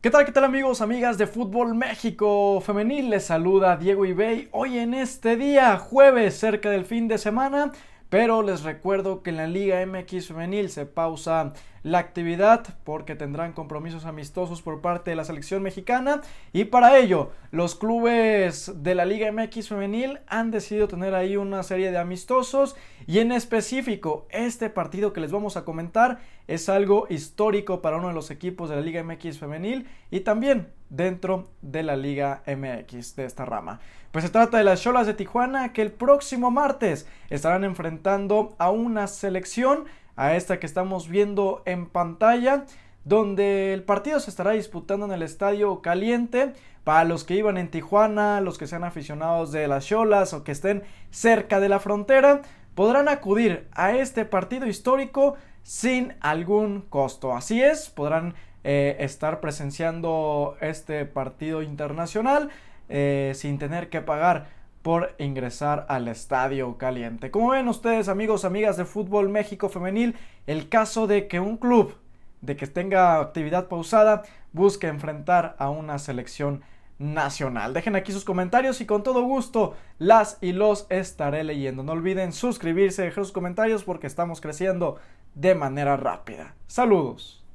¿Qué tal, qué tal amigos, amigas de Fútbol México Femenil? Les saluda Diego Ibey hoy en este día, jueves, cerca del fin de semana, pero les recuerdo que en la Liga MX Femenil se pausa la actividad porque tendrán compromisos amistosos por parte de la selección mexicana y para ello los clubes de la Liga MX femenil han decidido tener ahí una serie de amistosos y en específico este partido que les vamos a comentar es algo histórico para uno de los equipos de la Liga MX femenil y también dentro de la Liga MX de esta rama. Pues se trata de las Cholas de Tijuana que el próximo martes estarán enfrentando a una selección a esta que estamos viendo en pantalla donde el partido se estará disputando en el Estadio Caliente. Para los que iban en Tijuana, los que sean aficionados de las Cholas o que estén cerca de la frontera, podrán acudir a este partido histórico sin algún costo. Así es, podrán eh, estar presenciando este partido internacional eh, sin tener que pagar por ingresar al estadio caliente. Como ven ustedes, amigos, amigas de Fútbol México Femenil, el caso de que un club de que tenga actividad pausada busque enfrentar a una selección nacional. Dejen aquí sus comentarios y con todo gusto las y los estaré leyendo. No olviden suscribirse, dejar sus comentarios porque estamos creciendo de manera rápida. Saludos.